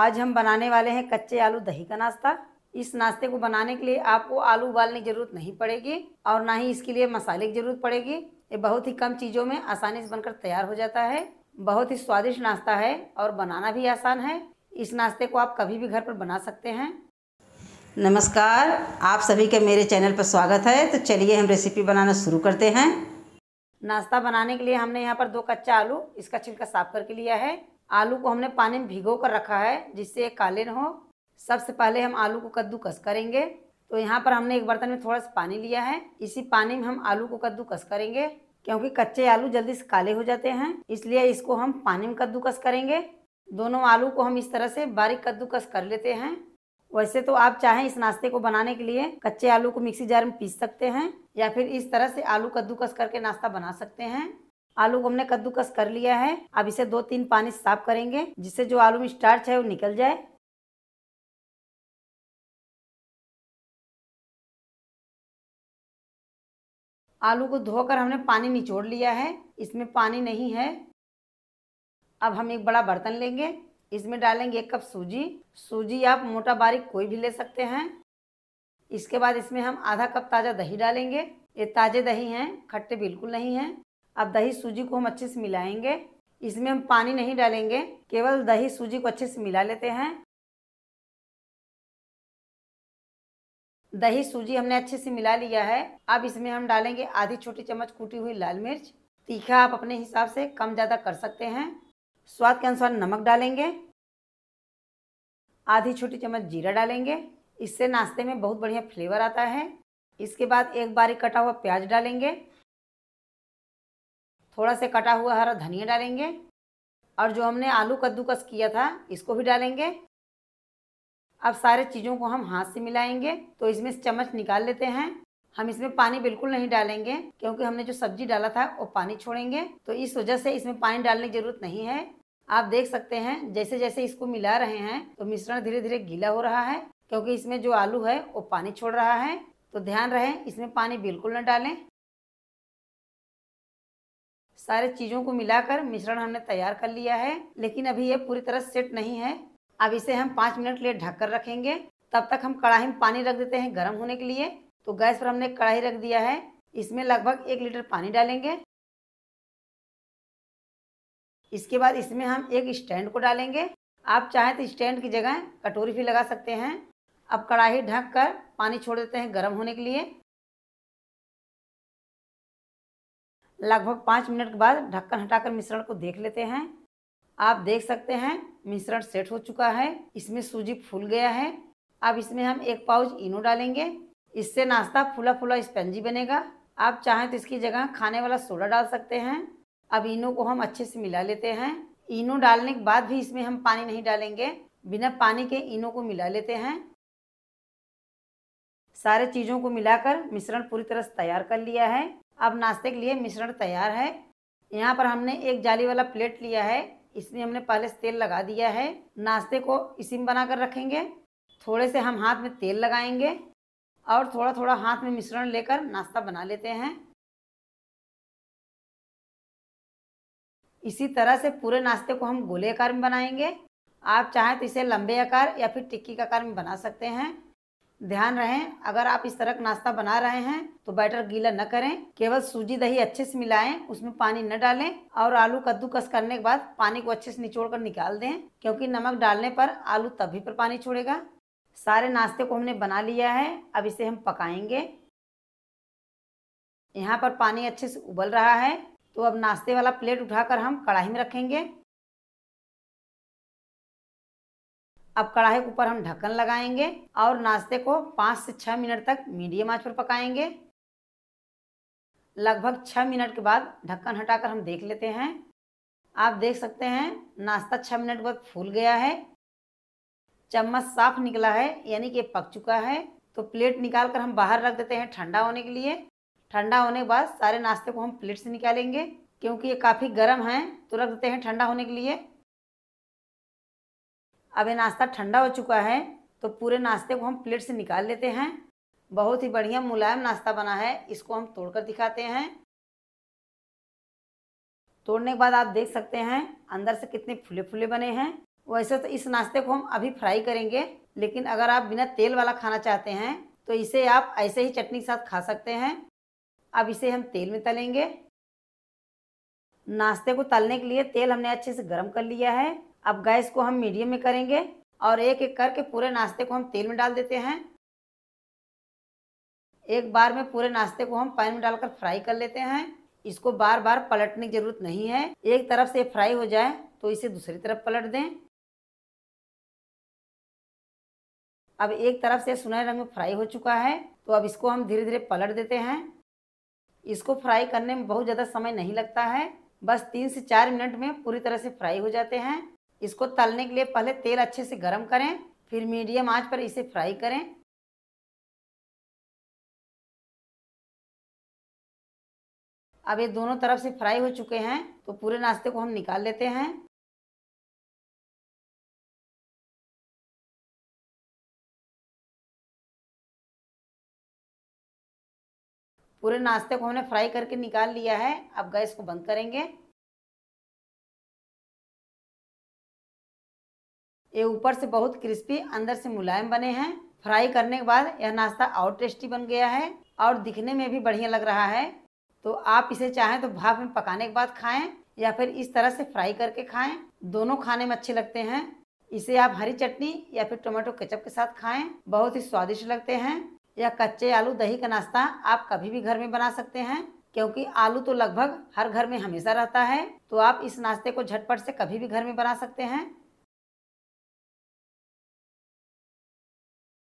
आज हम बनाने वाले हैं कच्चे आलू दही का नाश्ता इस नाश्ते को बनाने के लिए आपको आलू उबालने की ज़रूरत नहीं पड़ेगी और ना ही इसके लिए मसाले की ज़रूरत पड़ेगी ये बहुत ही कम चीज़ों में आसानी से बनकर तैयार हो जाता है बहुत ही स्वादिष्ट नाश्ता है और बनाना भी आसान है इस नाश्ते को आप कभी भी घर पर बना सकते हैं नमस्कार आप सभी के मेरे चैनल पर स्वागत है तो चलिए हम रेसिपी बनाना शुरू करते हैं नाश्ता बनाने के लिए हमने यहाँ पर दो कच्चा आलू इसका छिलका साफ करके लिया है आलू को हमने पानी में भिगो कर रखा है जिससे ये काले ना हो सबसे पहले हम आलू को कद्दूकस करेंगे तो यहाँ पर हमने एक बर्तन में थोड़ा सा पानी लिया है इसी पानी में हम आलू को कद्दूकस करेंगे क्योंकि कच्चे आलू जल्दी से काले हो जाते हैं इसलिए इसको हम पानी में कद्दूकस करेंगे दोनों आलू को हम इस तरह से बारीक कद्दूकस कर लेते हैं वैसे तो आप चाहें इस नाश्ते को बनाने के लिए कच्चे आलू को मिक्सी जार में पीस सकते हैं या फिर इस तरह से आलू कद्दूकस करके नाश्ता बना सकते हैं आलू को हमने कद्दूकस कर लिया है अब इसे दो तीन पानी साफ करेंगे जिससे जो आलू में स्टार्च है वो निकल जाए आलू को धोकर हमने पानी निचोड़ लिया है इसमें पानी नहीं है अब हम एक बड़ा बर्तन लेंगे इसमें डालेंगे एक कप सूजी सूजी आप मोटा बारीक कोई भी ले सकते हैं इसके बाद इसमें हम आधा कप ताज़ा दही डालेंगे ये ताज़े दही हैं खट्टे बिल्कुल नहीं हैं अब दही सूजी को हम अच्छे से मिलाएंगे इसमें हम पानी नहीं डालेंगे केवल दही सूजी को अच्छे से मिला लेते हैं दही सूजी हमने अच्छे से मिला लिया है अब इसमें हम डालेंगे आधी छोटी चम्मच कूटी हुई लाल मिर्च तीखा आप अपने हिसाब से कम ज़्यादा कर सकते हैं स्वाद के अनुसार नमक डालेंगे आधी छोटी चम्मच जीरा डालेंगे इससे नाश्ते में बहुत बढ़िया फ्लेवर आता है इसके बाद एक बारीक कटा हुआ प्याज डालेंगे थोड़ा सा कटा हुआ हरा धनिया डालेंगे और जो हमने आलू कद्दूकस किया था इसको भी डालेंगे अब सारे चीज़ों को हम हाथ से मिलाएंगे तो इसमें चम्मच निकाल लेते हैं हम इसमें पानी बिल्कुल नहीं डालेंगे क्योंकि हमने जो सब्जी डाला था वो पानी छोड़ेंगे तो इस वजह से इसमें पानी डालने की जरूरत नहीं है आप देख सकते हैं जैसे जैसे इसको मिला रहे हैं तो मिश्रण धीरे धीरे गीला हो रहा है क्योंकि इसमें जो आलू है वो पानी छोड़ रहा है तो ध्यान रहे इसमें पानी बिल्कुल न डालें सारे चीज़ों को मिलाकर मिश्रण हमने तैयार कर लिया है लेकिन अभी ये पूरी तरह सेट नहीं है अब इसे हम पाँच मिनट लिए ढक कर रखेंगे तब तक हम कड़ाही में पानी रख देते हैं गर्म होने के लिए तो गैस पर हमने कड़ाही रख दिया है इसमें लगभग एक लीटर पानी डालेंगे इसके बाद इसमें हम एक स्टैंड को डालेंगे आप चाहें तो स्टैंड की जगह कटोरी भी लगा सकते हैं अब कढ़ाई ढक कर पानी छोड़ देते हैं गर्म होने के लिए लगभग पाँच मिनट के बाद ढक्कन हटाकर मिश्रण को देख लेते हैं आप देख सकते हैं मिश्रण सेट हो चुका है इसमें सूजी फूल गया है अब इसमें हम एक पाउच इनो डालेंगे इससे नाश्ता फूला फूला स्पंजी बनेगा आप चाहें तो इसकी जगह खाने वाला सोडा डाल सकते हैं अब इनो को हम अच्छे से मिला लेते हैं इनो डालने के बाद भी इसमें हम पानी नहीं डालेंगे बिना पानी के इनो को मिला लेते हैं सारे चीज़ों को मिलाकर मिश्रण पूरी तरह से तैयार कर लिया है अब नाश्ते के लिए मिश्रण तैयार है यहाँ पर हमने एक जाली वाला प्लेट लिया है इसमें हमने पहले से तेल लगा दिया है नाश्ते को इसी में बना कर रखेंगे थोड़े से हम हाथ में तेल लगाएंगे और थोड़ा थोड़ा हाथ में मिश्रण लेकर नाश्ता बना लेते हैं इसी तरह से पूरे नाश्ते को हम गोले आकार में बनाएंगे आप चाहें तो इसे लंबे आकार या फिर टिक्की का आकार में बना सकते हैं ध्यान रहे अगर आप इस तरह का नाश्ता बना रहे हैं तो बैटर गीला न करें केवल सूजी दही अच्छे से मिलाएं उसमें पानी न डालें और आलू कद्दूकस करने के बाद पानी को अच्छे से निचोड़ कर निकाल दें क्योंकि नमक डालने पर आलू तभी पर पानी छोड़ेगा सारे नाश्ते को हमने बना लिया है अब इसे हम पकाएंगे यहाँ पर पानी अच्छे से उबल रहा है तो अब नाश्ते वाला प्लेट उठाकर हम कढ़ाई में रखेंगे अब कढ़ाई के ऊपर हम ढक्कन लगाएंगे और नाश्ते को पाँच से छः मिनट तक मीडियम आंच पर पकाएंगे लगभग छः मिनट के बाद ढक्कन हटाकर हम देख लेते हैं आप देख सकते हैं नाश्ता छः मिनट के बाद फूल गया है चम्मच साफ निकला है यानी कि पक चुका है तो प्लेट निकाल कर हम बाहर रख देते हैं ठंडा होने के लिए ठंडा होने के बाद सारे नाश्ते को हम प्लेट से निकालेंगे क्योंकि ये काफ़ी गर्म है तो रख देते हैं ठंडा होने के लिए अब ये नाश्ता ठंडा हो चुका है तो पूरे नाश्ते को हम प्लेट से निकाल लेते हैं बहुत ही बढ़िया मुलायम नाश्ता बना है इसको हम तोड़कर दिखाते हैं तोड़ने के बाद आप देख सकते हैं अंदर से कितने फुले फुले बने हैं वैसे तो इस नाश्ते को हम अभी फ्राई करेंगे लेकिन अगर आप बिना तेल वाला खाना चाहते हैं तो इसे आप ऐसे ही चटनी के साथ खा सकते हैं अब इसे हम तेल में तलेंगे नाश्ते को तलने के लिए तेल हमने अच्छे से गर्म कर लिया है अब गैस को हम मीडियम में करेंगे और एक एक करके पूरे नाश्ते को हम तेल में डाल देते हैं एक बार में पूरे नाश्ते को हम पैन में डालकर फ्राई कर लेते हैं इसको बार बार पलटने की ज़रूरत नहीं है एक तरफ से फ्राई हो जाए तो इसे दूसरी तरफ पलट दें अब एक तरफ से सुनहरे रंग में फ्राई हो चुका है तो अब इसको हम धीरे धीरे पलट देते हैं इसको फ्राई करने में बहुत ज़्यादा समय नहीं लगता है बस तीन से चार मिनट में पूरी तरह से फ्राई हो जाते हैं इसको तलने के लिए पहले तेल अच्छे से गर्म करें फिर मीडियम आंच पर इसे फ्राई करें अब ये दोनों तरफ से फ्राई हो चुके हैं तो पूरे नाश्ते को हम निकाल लेते हैं पूरे नाश्ते को हमने फ्राई करके निकाल लिया है अब गैस को बंद करेंगे ये ऊपर से बहुत क्रिस्पी अंदर से मुलायम बने हैं फ्राई करने के बाद यह नाश्ता और टेस्टी बन गया है और दिखने में भी बढ़िया लग रहा है तो आप इसे चाहें तो भाप में पकाने के बाद खाएं या फिर इस तरह से फ्राई करके खाएं दोनों खाने में अच्छे लगते हैं इसे आप हरी चटनी या फिर टोमेटो केचप के साथ खाएं बहुत ही स्वादिष्ट लगते हैं या कच्चे आलू दही का नाश्ता आप कभी भी घर में बना सकते हैं क्योंकि आलू तो लगभग हर घर में हमेशा रहता है तो आप इस नाश्ते को झटपट से कभी भी घर में बना सकते हैं